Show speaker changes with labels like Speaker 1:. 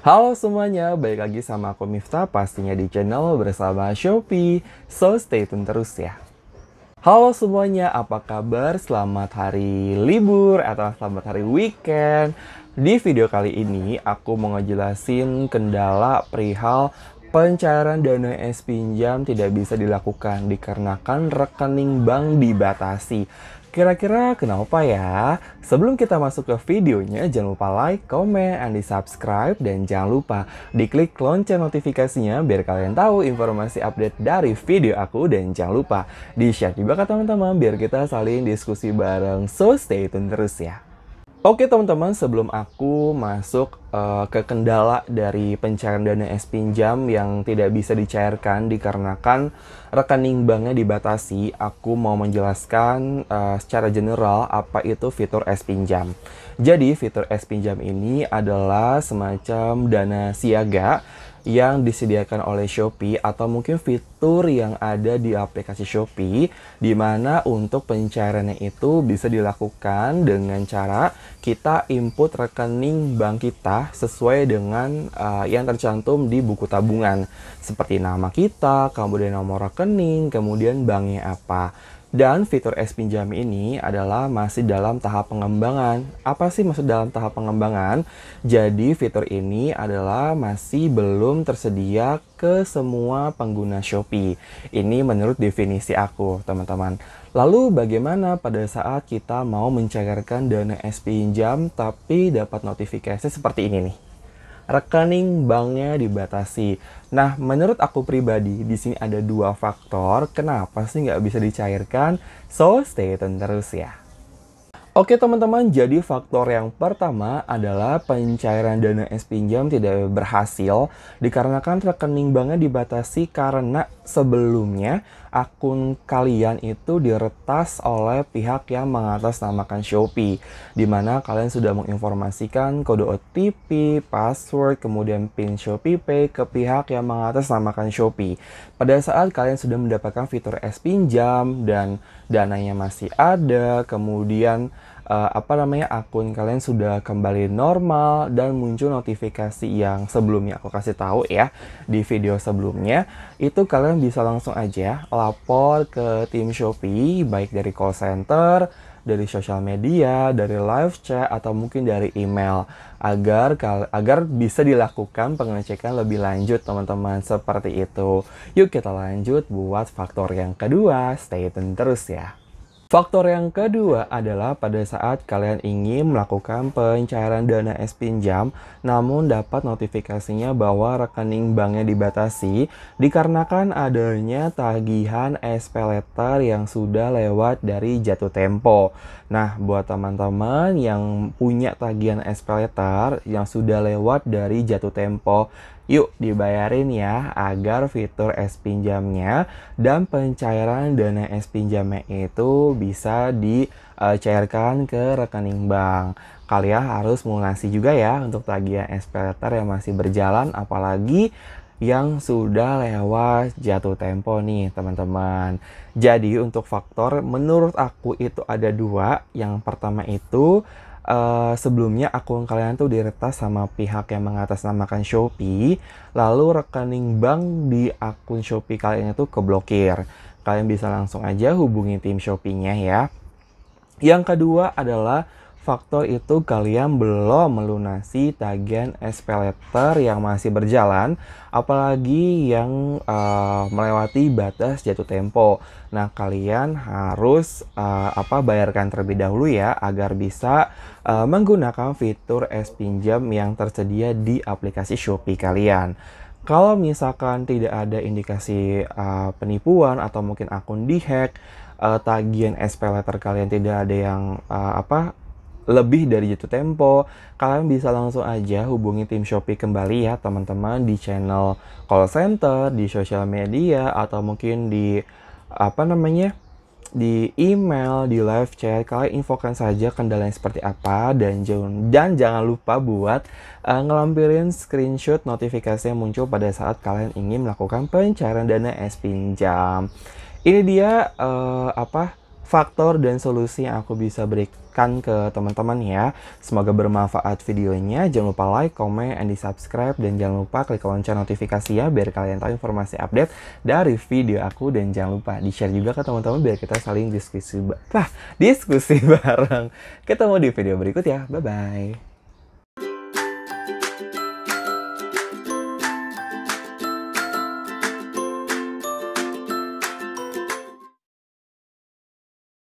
Speaker 1: Halo semuanya, balik lagi sama aku Miftah pastinya di channel bersama Shopee. So stay tune terus ya. Halo semuanya, apa kabar? Selamat hari libur atau selamat hari weekend. Di video kali ini aku mau ngejelasin kendala perihal pencairan dana S pinjam tidak bisa dilakukan dikarenakan rekening bank dibatasi. Kira-kira kenapa ya? Sebelum kita masuk ke videonya, jangan lupa like, comment, and di subscribe. Dan jangan lupa diklik lonceng notifikasinya biar kalian tahu informasi update dari video aku. Dan jangan lupa di-share juga ke teman-teman biar kita saling diskusi bareng. So stay tune terus ya. Oke teman-teman, sebelum aku masuk uh, ke kendala dari pencairan dana es pinjam yang tidak bisa dicairkan dikarenakan rekening banknya dibatasi, aku mau menjelaskan uh, secara general apa itu fitur es pinjam. Jadi fitur es pinjam ini adalah semacam dana siaga yang disediakan oleh Shopee atau mungkin fitur yang ada di aplikasi Shopee di mana untuk pencairannya itu bisa dilakukan dengan cara kita input rekening bank kita sesuai dengan uh, yang tercantum di buku tabungan seperti nama kita, kemudian nomor rekening, kemudian banknya apa. Dan fitur S Pinjam ini adalah masih dalam tahap pengembangan. Apa sih maksud dalam tahap pengembangan? Jadi fitur ini adalah masih belum tersedia ke semua pengguna Shopee. Ini menurut definisi aku, teman-teman. Lalu bagaimana pada saat kita mau mencairkan dana S Pinjam tapi dapat notifikasi seperti ini nih? rekening banknya dibatasi. Nah, menurut aku pribadi, di sini ada dua faktor kenapa sih nggak bisa dicairkan. So, stay tune terus ya. Oke teman-teman, jadi faktor yang pertama adalah pencairan dana S pinjam tidak berhasil dikarenakan rekening banknya dibatasi karena sebelumnya akun kalian itu diretas oleh pihak yang mengatasnamakan Shopee, di mana kalian sudah menginformasikan kode OTP, password, kemudian PIN Shopee Pay ke pihak yang mengatasnamakan Shopee. Pada saat kalian sudah mendapatkan fitur S pinjam dan dananya masih ada, kemudian uh, apa namanya akun kalian sudah kembali normal dan muncul notifikasi yang sebelumnya aku kasih tahu ya di video sebelumnya itu kalian bisa langsung aja lapor ke tim Shopee baik dari call center dari sosial media, dari live chat atau mungkin dari email agar agar bisa dilakukan pengecekan lebih lanjut teman-teman seperti itu. Yuk kita lanjut buat faktor yang kedua. Stay tune terus ya. Faktor yang kedua adalah pada saat kalian ingin melakukan pencairan dana S pinjam namun dapat notifikasinya bahwa rekening banknya dibatasi dikarenakan adanya tagihan SP letter yang sudah lewat dari jatuh tempo. Nah, buat teman-teman yang punya tagihan SP letter yang sudah lewat dari jatuh tempo Yuk dibayarin ya agar fitur S pinjamnya dan pencairan dana S pinjamnya itu bisa dicairkan eh, ke rekening bank. Kalian harus melunasi juga ya untuk tagihan SPLTR yang masih berjalan apalagi yang sudah lewat jatuh tempo nih teman-teman. Jadi untuk faktor menurut aku itu ada dua. Yang pertama itu uh, sebelumnya akun kalian tuh diretas sama pihak yang mengatasnamakan Shopee, lalu rekening bank di akun Shopee kalian itu keblokir. Kalian bisa langsung aja hubungi tim Shopee-nya ya. Yang kedua adalah faktor itu kalian belum melunasi tagihan Letter yang masih berjalan, apalagi yang uh, melewati batas jatuh tempo. Nah, kalian harus uh, apa bayarkan terlebih dahulu ya agar bisa uh, menggunakan fitur S Pinjam yang tersedia di aplikasi Shopee kalian. Kalau misalkan tidak ada indikasi uh, penipuan atau mungkin akun dihack, uh, tagihan SP letter kalian tidak ada yang uh, apa lebih dari jatuh tempo, kalian bisa langsung aja hubungi tim Shopee kembali ya teman-teman di channel call center, di sosial media, atau mungkin di apa namanya di email, di live chat, kalian infokan saja kendala yang seperti apa dan jangan dan jangan lupa buat uh, eh, ngelampirin screenshot notifikasi yang muncul pada saat kalian ingin melakukan pencairan dana es pinjam. Ini dia uh, apa faktor dan solusi yang aku bisa berikan ke teman-teman ya. Semoga bermanfaat videonya. Jangan lupa like, comment, and di subscribe. Dan jangan lupa klik lonceng notifikasi ya biar kalian tahu informasi update dari video aku. Dan jangan lupa di-share juga ke teman-teman biar kita saling diskusi, bah, diskusi bareng. Ketemu di video berikut ya. Bye-bye.